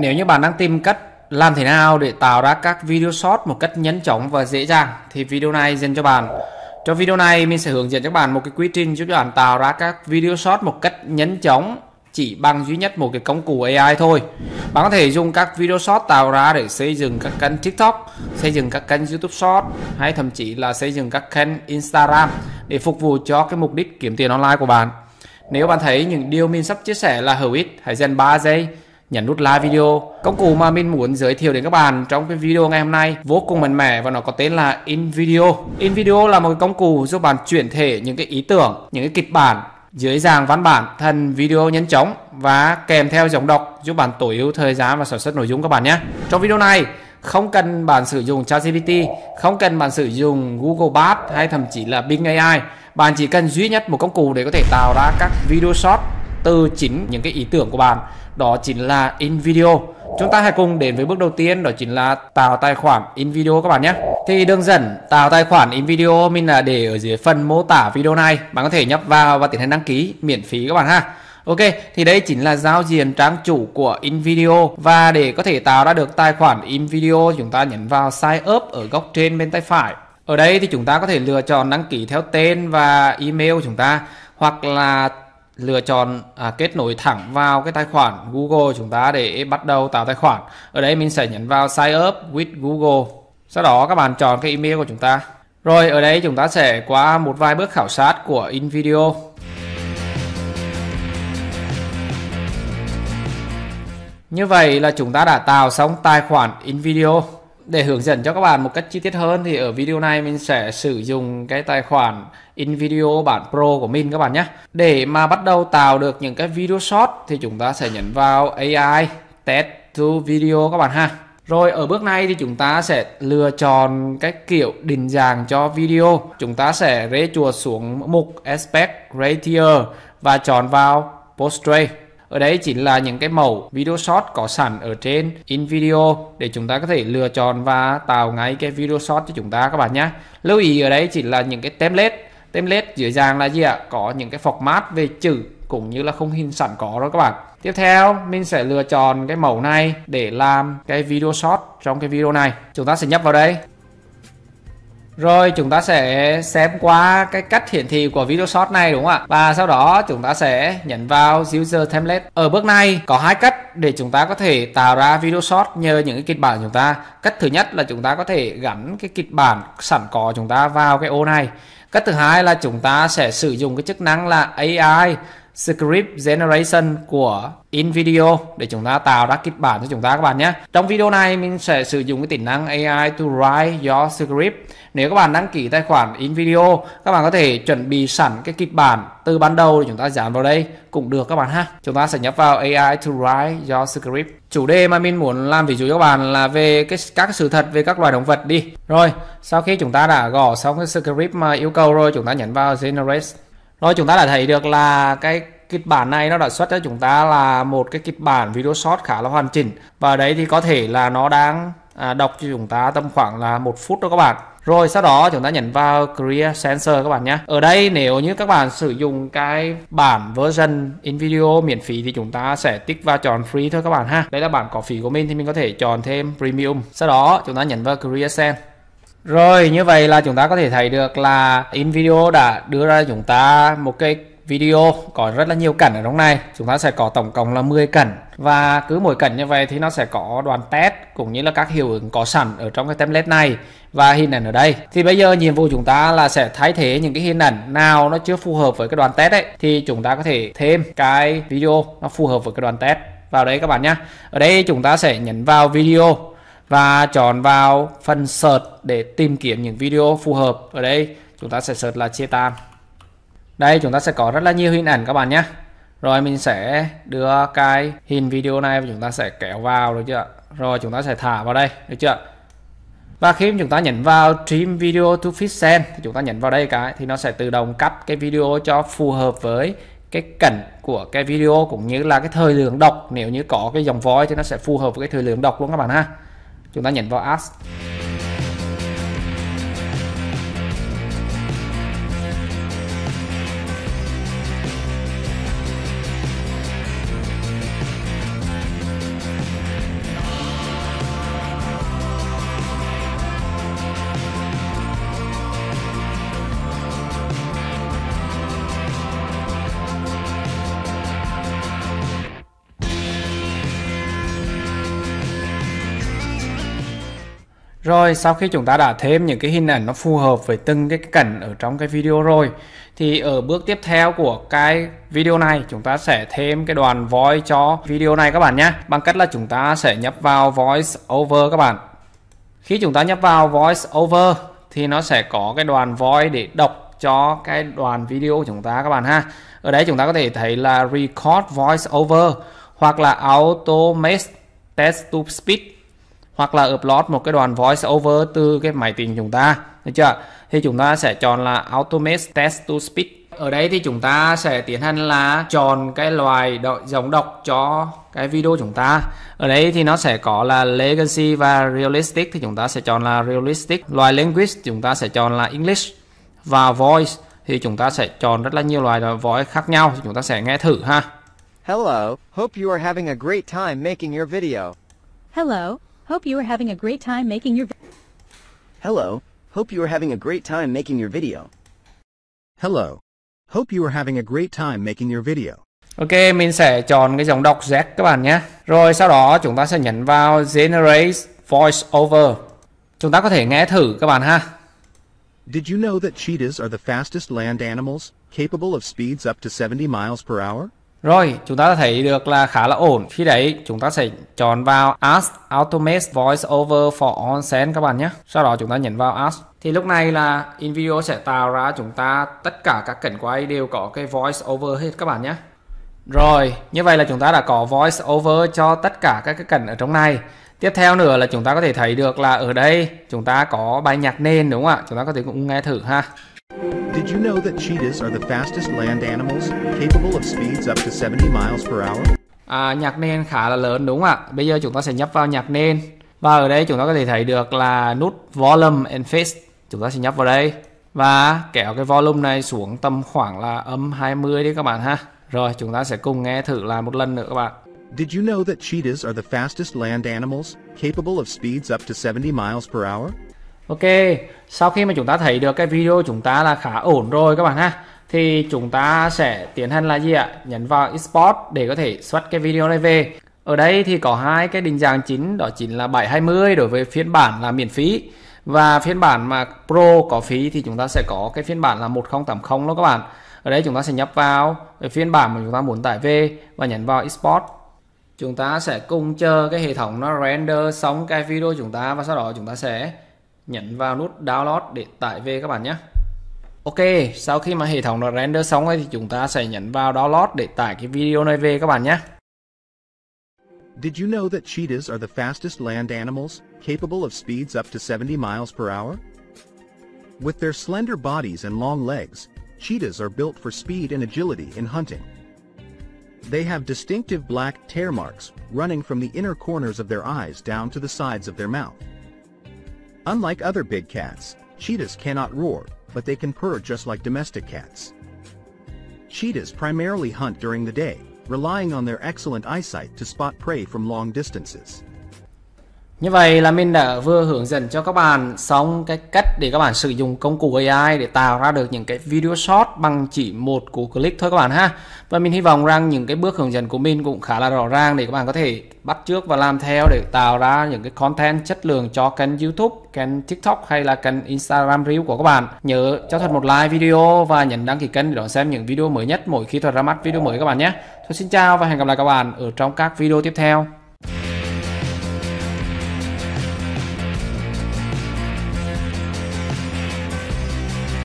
Nếu như bạn đang tìm cách làm thế nào để tạo ra các video short một cách nhanh chóng và dễ dàng thì video này dành cho bạn. Trong video này mình sẽ hướng dẫn cho bạn một cái quy trình giúp cho bạn tạo ra các video short một cách nhanh chóng chỉ bằng duy nhất một cái công cụ AI thôi. Bạn có thể dùng các video short tạo ra để xây dựng các kênh TikTok, xây dựng các kênh YouTube short hay thậm chí là xây dựng các kênh Instagram để phục vụ cho cái mục đích kiếm tiền online của bạn. Nếu bạn thấy những điều mình sắp chia sẻ là hữu ích, hãy dành 3 giây nhấn nút like video. Công cụ mà mình muốn giới thiệu đến các bạn trong cái video ngày hôm nay vô cùng mạnh mẽ và nó có tên là InVideo. InVideo là một công cụ giúp bạn chuyển thể những cái ý tưởng, những cái kịch bản dưới dạng văn bản thành video nhanh chóng và kèm theo giọng đọc giúp bạn tối ưu thời gian và sản xuất nội dung các bạn nhé. Trong video này không cần bạn sử dụng ChatGPT, không cần bạn sử dụng Google Bard hay thậm chí là Bing AI, bạn chỉ cần duy nhất một công cụ để có thể tạo ra các video short từ chính những cái ý tưởng của bạn đó chính là InVideo. Chúng ta hãy cùng đến với bước đầu tiên đó chính là tạo tài khoản InVideo các bạn nhé. Thì đơn giản tạo tài khoản InVideo mình là để ở dưới phần mô tả video này. Bạn có thể nhấp vào và tiến hành đăng ký miễn phí các bạn ha. Ok, thì đây chính là giao diện trang chủ của InVideo và để có thể tạo ra được tài khoản InVideo chúng ta nhấn vào Sign Up ở góc trên bên tay phải. Ở đây thì chúng ta có thể lựa chọn đăng ký theo tên và email của chúng ta hoặc là lựa chọn à, kết nối thẳng vào cái tài khoản Google chúng ta để bắt đầu tạo tài khoản. Ở đây mình sẽ nhấn vào sign up with Google. Sau đó các bạn chọn cái email của chúng ta. Rồi ở đây chúng ta sẽ qua một vài bước khảo sát của InVideo. Như vậy là chúng ta đã tạo xong tài khoản InVideo để hướng dẫn cho các bạn một cách chi tiết hơn thì ở video này mình sẽ sử dụng cái tài khoản InVideo bản Pro của mình các bạn nhé. Để mà bắt đầu tạo được những cái video short thì chúng ta sẽ nhấn vào AI Test to Video các bạn ha. Rồi ở bước này thì chúng ta sẽ lựa chọn cái kiểu định dạng cho video. Chúng ta sẽ rê chuột xuống mục Aspect Ratio và chọn vào Portrait. Ở đây chính là những cái mẫu video short có sẵn ở trên InVideo để chúng ta có thể lựa chọn và tạo ngay cái video short cho chúng ta các bạn nhé. Lưu ý ở đây chính là những cái template. Template dưới dạng là gì ạ? Có những cái format về chữ cũng như là không hình sẵn có đó các bạn. Tiếp theo mình sẽ lựa chọn cái mẫu này để làm cái video short trong cái video này. Chúng ta sẽ nhấp vào đây. Rồi chúng ta sẽ xem qua cái cách hiển thị của video short này đúng không ạ? Và sau đó chúng ta sẽ nhấn vào user template. Ở bước này có hai cách để chúng ta có thể tạo ra video short nhờ những cái kịch bản của chúng ta. Cách thứ nhất là chúng ta có thể gắn cái kịch bản sẵn có chúng ta vào cái ô này. Cách thứ hai là chúng ta sẽ sử dụng cái chức năng là AI script generation của InVideo để chúng ta tạo ra kịch bản cho chúng ta các bạn nhé. Trong video này mình sẽ sử dụng cái tính năng AI to write your script. Nếu các bạn đăng ký tài khoản InVideo, các bạn có thể chuẩn bị sẵn cái kịch bản từ ban đầu để chúng ta dán vào đây cũng được các bạn ha. Chúng ta sẽ nhập vào AI to write your script. Chủ đề mà mình muốn làm ví dụ cho các bạn là về cái, các sự thật về các loài động vật đi. Rồi, sau khi chúng ta đã gõ xong cái script mà yêu cầu rồi, chúng ta nhấn vào generate rồi chúng ta đã thấy được là cái kịch bản này nó đã xuất cho chúng ta là một cái kịch bản video short khá là hoàn chỉnh và đấy thì có thể là nó đang à, đọc cho chúng ta tầm khoảng là một phút đó các bạn rồi sau đó chúng ta nhấn vào Create Sensor các bạn nhé Ở đây nếu như các bạn sử dụng cái bản version in video miễn phí thì chúng ta sẽ tích vào chọn free thôi các bạn ha Đây là bản có phí của mình thì mình có thể chọn thêm premium Sau đó chúng ta nhấn vào Create Sensor rồi như vậy là chúng ta có thể thấy được là InVideo đã đưa ra chúng ta một cái video có rất là nhiều cảnh ở trong này chúng ta sẽ có tổng cộng là 10 cảnh và cứ mỗi cảnh như vậy thì nó sẽ có đoàn test cũng như là các hiệu ứng có sẵn ở trong cái template này và hình ảnh ở đây thì bây giờ nhiệm vụ chúng ta là sẽ thay thế những cái hình ảnh nào nó chưa phù hợp với cái đoàn test ấy thì chúng ta có thể thêm cái video nó phù hợp với cái đoàn test vào đây các bạn nhé ở đây chúng ta sẽ nhấn vào video và chọn vào phần search để tìm kiếm những video phù hợp ở đây chúng ta sẽ search là chia tan đây chúng ta sẽ có rất là nhiều hình ảnh các bạn nhé rồi mình sẽ đưa cái hình video này và chúng ta sẽ kéo vào được chưa rồi chúng ta sẽ thả vào đây được chưa và khi chúng ta nhấn vào trim video to fit send thì chúng ta nhấn vào đây cái thì nó sẽ tự động cắt cái video cho phù hợp với cái cảnh của cái video cũng như là cái thời lượng đọc nếu như có cái dòng voi thì nó sẽ phù hợp với cái thời lượng đọc luôn các bạn ha chúng ta nhấn vào ask Rồi sau khi chúng ta đã thêm những cái hình ảnh nó phù hợp với từng cái cảnh ở trong cái video rồi thì ở bước tiếp theo của cái video này chúng ta sẽ thêm cái đoàn voice cho video này các bạn nhé bằng cách là chúng ta sẽ nhấp vào voice over các bạn khi chúng ta nhấp vào voice over thì nó sẽ có cái đoàn voice để đọc cho cái đoàn video của chúng ta các bạn ha ở đây chúng ta có thể thấy là record voice over hoặc là automate text to speech hoặc là upload một cái đoạn voice over từ cái máy tính chúng ta được chưa thì chúng ta sẽ chọn là automate test to speak ở đây thì chúng ta sẽ tiến hành là chọn cái loài đội giống đọc cho cái video chúng ta ở đây thì nó sẽ có là legacy và realistic thì chúng ta sẽ chọn là realistic loài language chúng ta sẽ chọn là english và voice thì chúng ta sẽ chọn rất là nhiều loài voice khác nhau thì chúng ta sẽ nghe thử ha Hello, hope you are having a great time making your video. Hello, Hope you are having a great time making your Hello. Hope you are having a great time making your video. Hello. Hope you are having a great time making your video. Ok, mình sẽ chọn cái dòng đọc Z các bạn nhé. Rồi sau đó chúng ta sẽ nhấn vào Generate Voice Over. Chúng ta có thể nghe thử các bạn ha. Did you know that cheetahs are the fastest land animals, capable of speeds up to 70 miles per hour? Rồi, chúng ta thấy được là khá là ổn. Khi đấy, chúng ta sẽ chọn vào Ask Automate Voice Over for Onsen các bạn nhé. Sau đó chúng ta nhấn vào Ask. Thì lúc này là InVideo sẽ tạo ra chúng ta tất cả các cảnh quay đều có cái Voice Over hết các bạn nhé. Rồi, như vậy là chúng ta đã có Voice Over cho tất cả các cái cảnh ở trong này. Tiếp theo nữa là chúng ta có thể thấy được là ở đây chúng ta có bài nhạc nền đúng không ạ? Chúng ta có thể cũng nghe thử ha. Did you know that cheetahs are the fastest land animals, capable of speeds up to 70 miles per hour? À, nhạc nền khá là lớn đúng không ạ? Bây giờ chúng ta sẽ nhấp vào nhạc nền. Và ở đây chúng ta có thể thấy được là nút volume and phase. Chúng ta sẽ nhấp vào đây. Và kéo cái volume này xuống tầm khoảng là âm 20 đi các bạn ha. Rồi chúng ta sẽ cùng nghe thử lại một lần nữa các bạn. Did you know that cheetahs are the fastest land animals, capable of speeds up to 70 miles per hour? Ok, sau khi mà chúng ta thấy được cái video chúng ta là khá ổn rồi các bạn ha thì chúng ta sẽ tiến hành là gì ạ? Nhấn vào export để có thể xuất cái video này về. Ở đây thì có hai cái định dạng chính đó chính là 720 đối với phiên bản là miễn phí và phiên bản mà Pro có phí thì chúng ta sẽ có cái phiên bản là 1080 đó các bạn. Ở đây chúng ta sẽ nhập vào cái phiên bản mà chúng ta muốn tải về và nhấn vào export chúng ta sẽ cùng chờ cái hệ thống nó render xong cái video chúng ta và sau đó chúng ta sẽ nhấn vào nút download để tải về các bạn nhé Ok, sau khi mà hệ thống nó render xong ấy, thì chúng ta sẽ nhấn vào download để tải cái video này về các bạn nhé. Did you know that cheetahs are the fastest land animals, capable of speeds up to 70 miles per hour? With their slender bodies and long legs, cheetahs are built for speed and agility in hunting. They have distinctive black tear marks running from the inner corners of their eyes down to the sides of their mouth. Unlike other big cats, cheetahs cannot roar, but they can purr just like domestic cats. Cheetahs primarily hunt during the day, relying on their excellent eyesight to spot prey from long distances. Như vậy là mình đã vừa hướng dẫn cho các bạn xong cái cách để các bạn sử dụng công cụ AI để tạo ra được những cái video short bằng chỉ một cú click thôi các bạn ha. Và mình hy vọng rằng những cái bước hướng dẫn của mình cũng khá là rõ ràng để các bạn có thể bắt chước và làm theo để tạo ra những cái content chất lượng cho kênh YouTube, kênh TikTok hay là kênh Instagram Reel của các bạn. Nhớ cho thật một like video và nhấn đăng ký kênh để đón xem những video mới nhất mỗi khi Thuật ra mắt video mới các bạn nhé. Thôi xin chào và hẹn gặp lại các bạn ở trong các video tiếp theo.